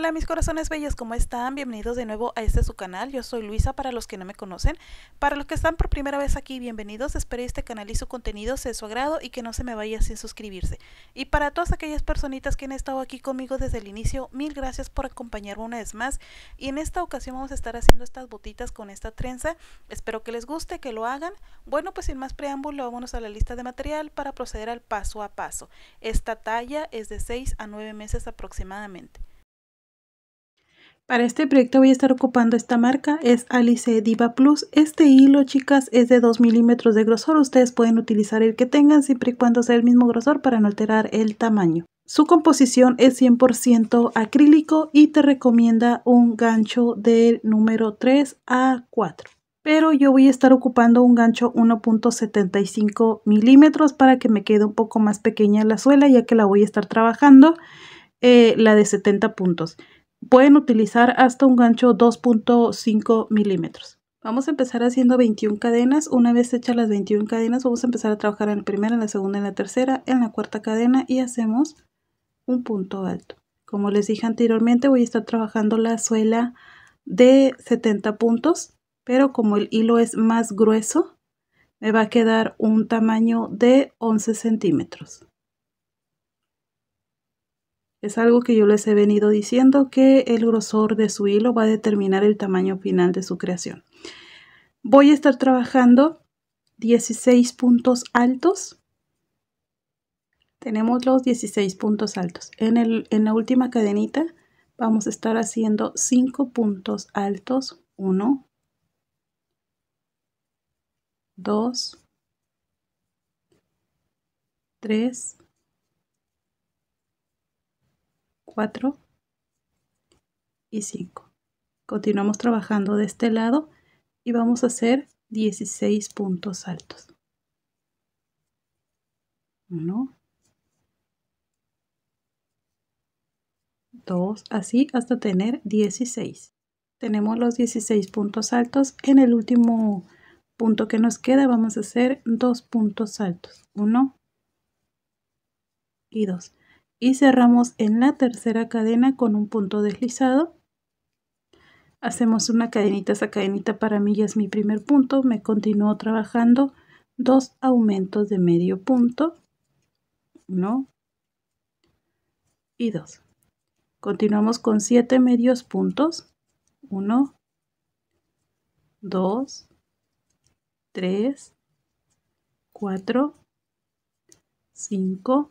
hola mis corazones bellos, ¿cómo están? Bienvenidos de nuevo a este su canal. Yo soy Luisa para los que no me conocen. Para los que están por primera vez aquí, bienvenidos. Espero este canal y su contenido sea de su agrado y que no se me vaya sin suscribirse. Y para todas aquellas personitas que han estado aquí conmigo desde el inicio, mil gracias por acompañarme una vez más. Y en esta ocasión vamos a estar haciendo estas botitas con esta trenza. Espero que les guste, que lo hagan. Bueno, pues sin más preámbulo, vámonos a la lista de material para proceder al paso a paso. Esta talla es de 6 a 9 meses aproximadamente. Para este proyecto voy a estar ocupando esta marca, es Alice Diva Plus. Este hilo, chicas, es de 2 milímetros de grosor. Ustedes pueden utilizar el que tengan siempre y cuando sea el mismo grosor para no alterar el tamaño. Su composición es 100% acrílico y te recomienda un gancho del número 3 a 4 pero yo voy a estar ocupando un gancho 1.75 milímetros para que me quede un poco más pequeña la suela ya que la voy a estar trabajando eh, la de 70 puntos Pueden utilizar hasta un gancho 2.5 milímetros. Vamos a empezar haciendo 21 cadenas. Una vez hechas las 21 cadenas, vamos a empezar a trabajar en la primera, en la segunda, en la tercera, en la cuarta cadena y hacemos un punto alto. Como les dije anteriormente, voy a estar trabajando la suela de 70 puntos, pero como el hilo es más grueso, me va a quedar un tamaño de 11 centímetros. Es algo que yo les he venido diciendo que el grosor de su hilo va a determinar el tamaño final de su creación. Voy a estar trabajando 16 puntos altos. Tenemos los 16 puntos altos. En, el, en la última cadenita vamos a estar haciendo 5 puntos altos. 1, 2, 3, 4 y 5 continuamos trabajando de este lado y vamos a hacer 16 puntos altos 1 2 así hasta tener 16 tenemos los 16 puntos altos en el último punto que nos queda vamos a hacer dos puntos altos 1 y 2 y cerramos en la tercera cadena con un punto deslizado. Hacemos una cadenita, esa cadenita para mí ya es mi primer punto, me continúo trabajando dos aumentos de medio punto, uno y dos. Continuamos con siete medios puntos, uno, dos, tres, cuatro, cinco,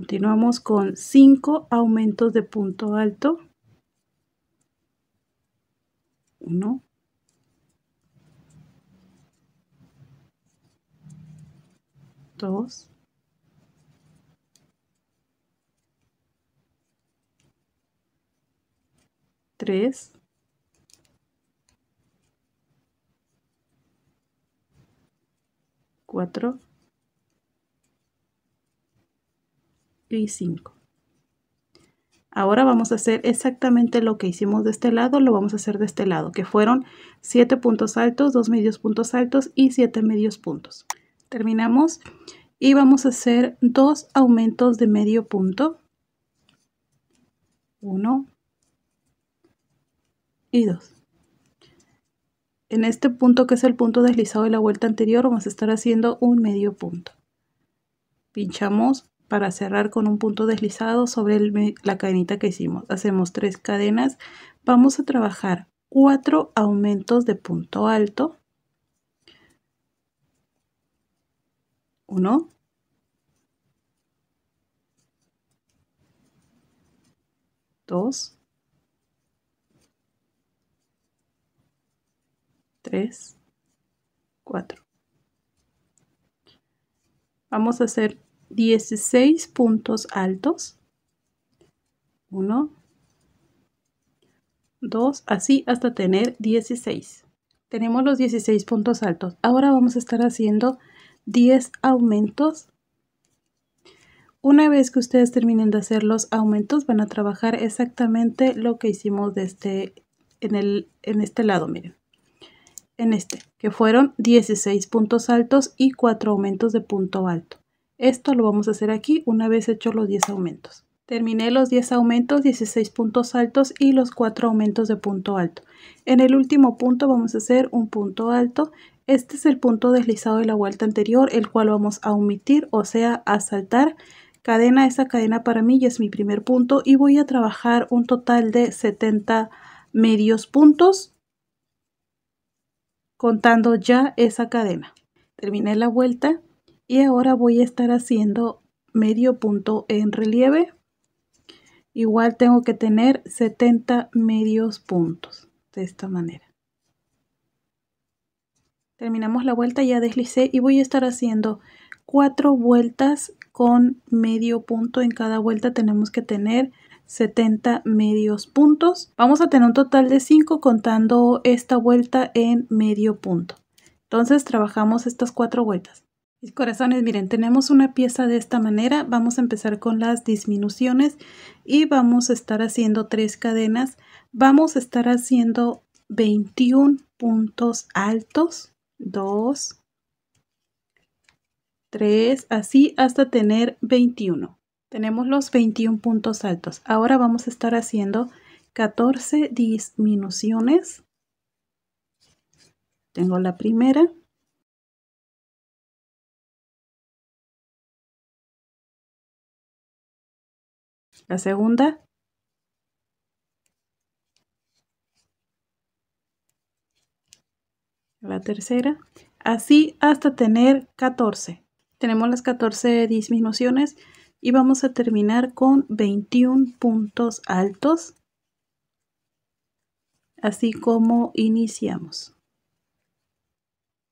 Continuamos con 5 aumentos de punto alto. 1, 2, 3, 4, y 5. Ahora vamos a hacer exactamente lo que hicimos de este lado, lo vamos a hacer de este lado, que fueron 7 puntos altos, 2 medios puntos altos y 7 medios puntos. Terminamos y vamos a hacer dos aumentos de medio punto. 1 y 2. En este punto que es el punto deslizado de la vuelta anterior vamos a estar haciendo un medio punto. Pinchamos para cerrar con un punto deslizado sobre la cadenita que hicimos. Hacemos tres cadenas. Vamos a trabajar cuatro aumentos de punto alto. Uno. Dos. Tres. Cuatro. Vamos a hacer 16 puntos altos. 1, 2, así hasta tener 16. Tenemos los 16 puntos altos. Ahora vamos a estar haciendo 10 aumentos. Una vez que ustedes terminen de hacer los aumentos, van a trabajar exactamente lo que hicimos de este, en, el, en este lado, miren. En este, que fueron 16 puntos altos y 4 aumentos de punto alto. Esto lo vamos a hacer aquí una vez hecho los 10 aumentos. Terminé los 10 aumentos, 16 puntos altos y los 4 aumentos de punto alto. En el último punto vamos a hacer un punto alto. Este es el punto deslizado de la vuelta anterior, el cual vamos a omitir, o sea, a saltar. Cadena, esa cadena para mí ya es mi primer punto y voy a trabajar un total de 70 medios puntos contando ya esa cadena. Terminé la vuelta, y ahora voy a estar haciendo medio punto en relieve igual tengo que tener 70 medios puntos de esta manera terminamos la vuelta ya deslicé y voy a estar haciendo cuatro vueltas con medio punto en cada vuelta tenemos que tener 70 medios puntos vamos a tener un total de 5 contando esta vuelta en medio punto entonces trabajamos estas cuatro vueltas mis corazones, miren, tenemos una pieza de esta manera. Vamos a empezar con las disminuciones y vamos a estar haciendo tres cadenas. Vamos a estar haciendo 21 puntos altos, 2, 3, así hasta tener 21. Tenemos los 21 puntos altos. Ahora vamos a estar haciendo 14 disminuciones. Tengo la primera La segunda. La tercera. Así hasta tener 14. Tenemos las 14 disminuciones y vamos a terminar con 21 puntos altos. Así como iniciamos.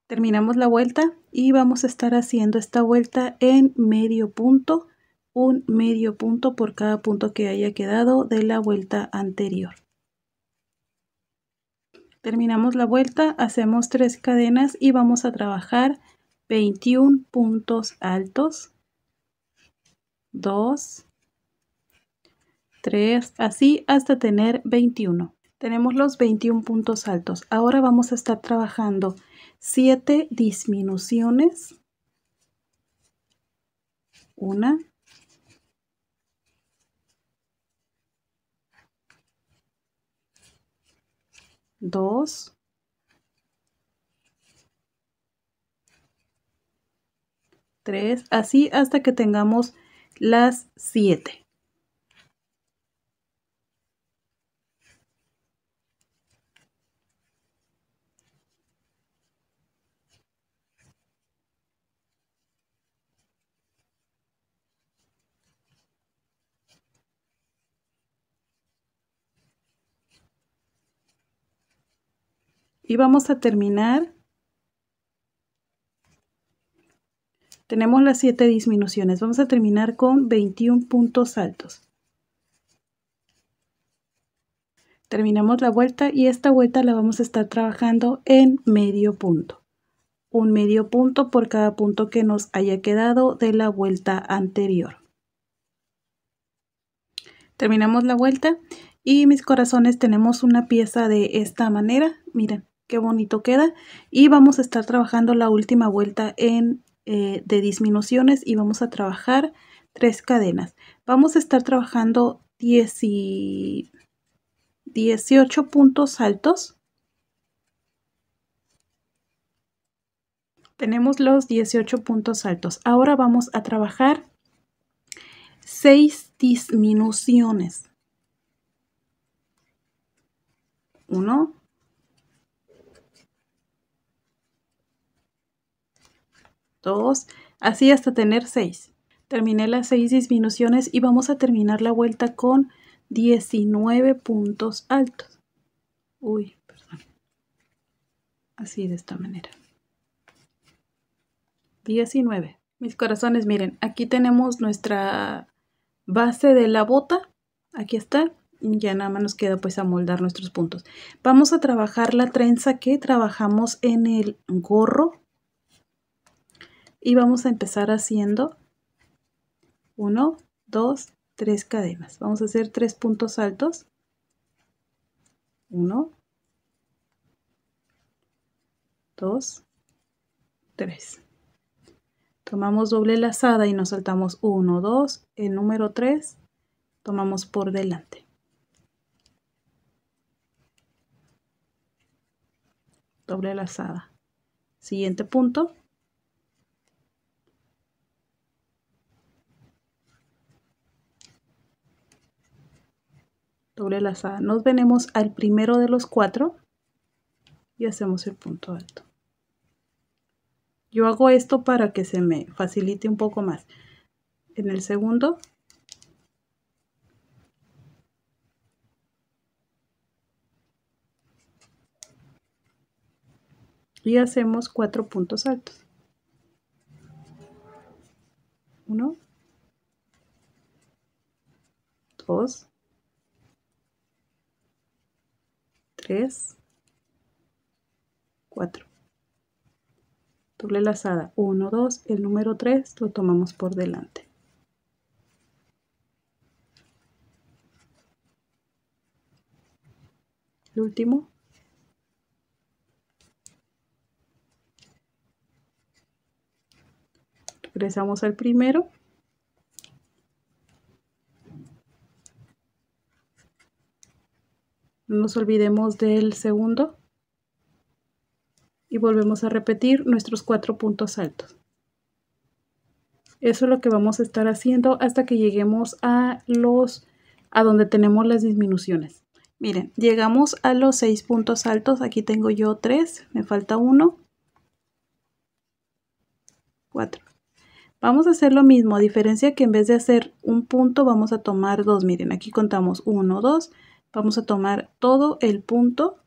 Terminamos la vuelta y vamos a estar haciendo esta vuelta en medio punto un medio punto por cada punto que haya quedado de la vuelta anterior. Terminamos la vuelta, hacemos tres cadenas y vamos a trabajar 21 puntos altos, 2, 3, así hasta tener 21. Tenemos los 21 puntos altos. Ahora vamos a estar trabajando 7 disminuciones. 1, 2, 3, así hasta que tengamos las 7. Y vamos a terminar. Tenemos las siete disminuciones. Vamos a terminar con 21 puntos altos. Terminamos la vuelta y esta vuelta la vamos a estar trabajando en medio punto. Un medio punto por cada punto que nos haya quedado de la vuelta anterior. Terminamos la vuelta y mis corazones tenemos una pieza de esta manera. Miren, qué bonito queda. Y vamos a estar trabajando la última vuelta en, eh, de disminuciones y vamos a trabajar tres cadenas. Vamos a estar trabajando 10 y 18 puntos altos. Tenemos los 18 puntos altos. Ahora vamos a trabajar seis disminuciones. 1, dos así hasta tener 6. Terminé las seis disminuciones y vamos a terminar la vuelta con 19 puntos altos. Uy, perdón. Así de esta manera. 19. Mis corazones, miren, aquí tenemos nuestra base de la bota. Aquí está. y Ya nada más nos queda pues amoldar nuestros puntos. Vamos a trabajar la trenza que trabajamos en el gorro y vamos a empezar haciendo 1, 2, 3 cadenas. Vamos a hacer 3 puntos altos. 1, 2, 3. Tomamos doble lazada y nos saltamos 1, 2, el número 3 tomamos por delante. Doble lazada. Siguiente punto, doble lazada. Nos venimos al primero de los cuatro y hacemos el punto alto. Yo hago esto para que se me facilite un poco más. En el segundo y hacemos cuatro puntos altos. 3, 4. Doble lazada, 1, 2, el número 3 lo tomamos por delante. El último. Regresamos al primero No nos olvidemos del segundo. Y volvemos a repetir nuestros cuatro puntos altos. Eso es lo que vamos a estar haciendo hasta que lleguemos a los a donde tenemos las disminuciones. Miren, llegamos a los seis puntos altos. Aquí tengo yo tres, me falta uno. Cuatro. Vamos a hacer lo mismo, a diferencia que en vez de hacer un punto vamos a tomar dos. Miren, aquí contamos uno, dos, Vamos a tomar todo el punto,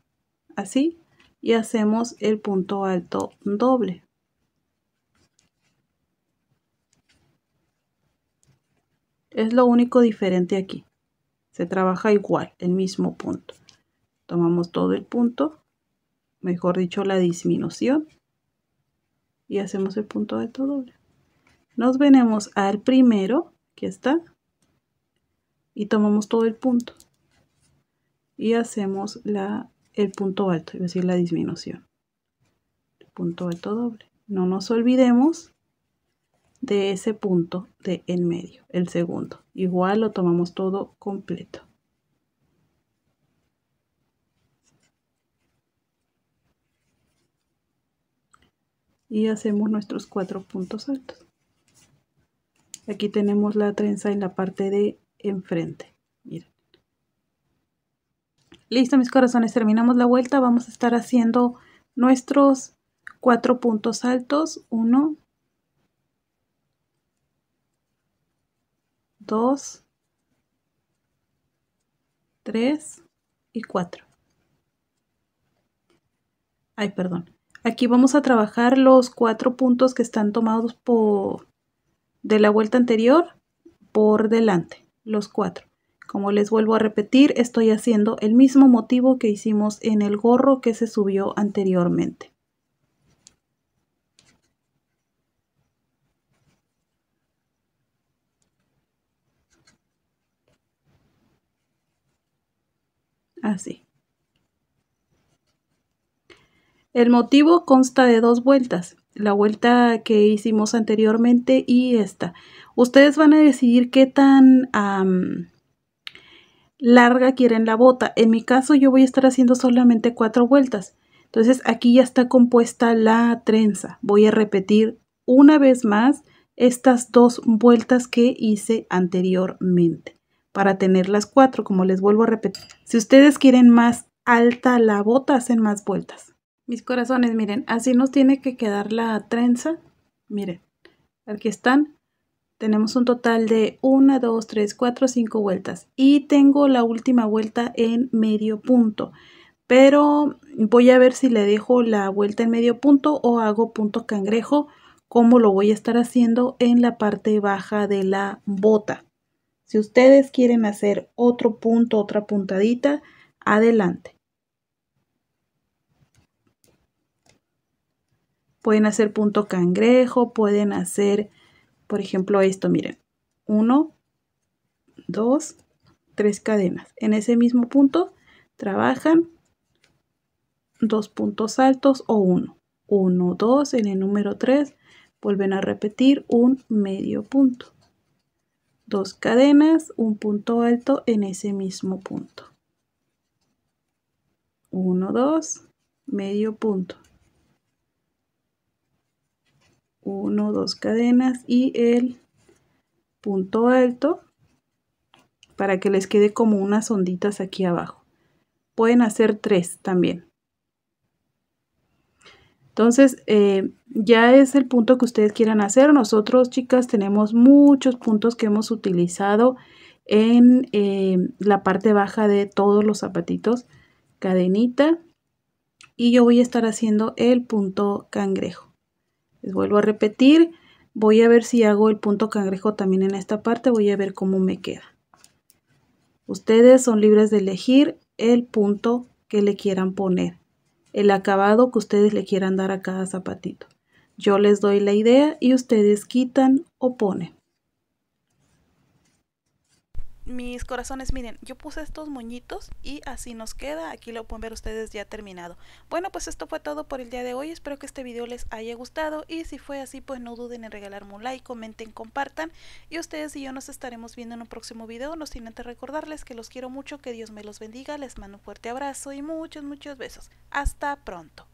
así, y hacemos el punto alto doble. Es lo único diferente aquí. Se trabaja igual, el mismo punto. Tomamos todo el punto, mejor dicho la disminución, y hacemos el punto alto doble. Nos venimos al primero, que está, y tomamos todo el punto y hacemos la, el punto alto, es decir, la disminución. punto alto doble. No nos olvidemos de ese punto de en medio, el segundo. Igual lo tomamos todo completo. Y hacemos nuestros cuatro puntos altos. Aquí tenemos la trenza en la parte de enfrente. Mira. Listo, mis corazones, terminamos la vuelta. Vamos a estar haciendo nuestros cuatro puntos altos. Uno, dos, tres y cuatro. Ay, perdón. Aquí vamos a trabajar los cuatro puntos que están tomados por de la vuelta anterior por delante, los cuatro. Como les vuelvo a repetir, estoy haciendo el mismo motivo que hicimos en el gorro que se subió anteriormente. así. El motivo consta de dos vueltas, la vuelta que hicimos anteriormente y esta. Ustedes van a decidir qué tan larga quieren la bota. En mi caso yo voy a estar haciendo solamente cuatro vueltas. Entonces aquí ya está compuesta la trenza. Voy a repetir una vez más estas dos vueltas que hice anteriormente para tener las cuatro, como les vuelvo a repetir. Si ustedes quieren más alta la bota, hacen más vueltas. Mis corazones, miren, así nos tiene que quedar la trenza. Miren, aquí están tenemos un total de 1, 2, 3, 4, 5 vueltas. Y tengo la última vuelta en medio punto. Pero voy a ver si le dejo la vuelta en medio punto o hago punto cangrejo, como lo voy a estar haciendo en la parte baja de la bota. Si ustedes quieren hacer otro punto, otra puntadita, adelante. Pueden hacer punto cangrejo, pueden hacer por ejemplo, esto, miren. 1, 2, 3 cadenas. En ese mismo punto trabajan dos puntos altos o uno. 1, 2, en el número 3 vuelven a repetir un medio punto. Dos cadenas, un punto alto en ese mismo punto. 1, 2, medio punto. Uno, dos cadenas y el punto alto para que les quede como unas onditas aquí abajo. Pueden hacer tres también. Entonces, eh, ya es el punto que ustedes quieran hacer. Nosotros, chicas, tenemos muchos puntos que hemos utilizado en eh, la parte baja de todos los zapatitos. Cadenita. Y yo voy a estar haciendo el punto cangrejo. Les vuelvo a repetir, voy a ver si hago el punto cangrejo también en esta parte, voy a ver cómo me queda. Ustedes son libres de elegir el punto que le quieran poner, el acabado que ustedes le quieran dar a cada zapatito. Yo les doy la idea y ustedes quitan o ponen mis corazones, miren, yo puse estos moñitos y así nos queda, aquí lo pueden ver ustedes ya terminado. Bueno, pues esto fue todo por el día de hoy, espero que este video les haya gustado y si fue así, pues no duden en regalarme un like, comenten, compartan y ustedes y yo nos estaremos viendo en un próximo video, no sin antes recordarles que los quiero mucho, que Dios me los bendiga, les mando un fuerte abrazo y muchos, muchos besos. Hasta pronto.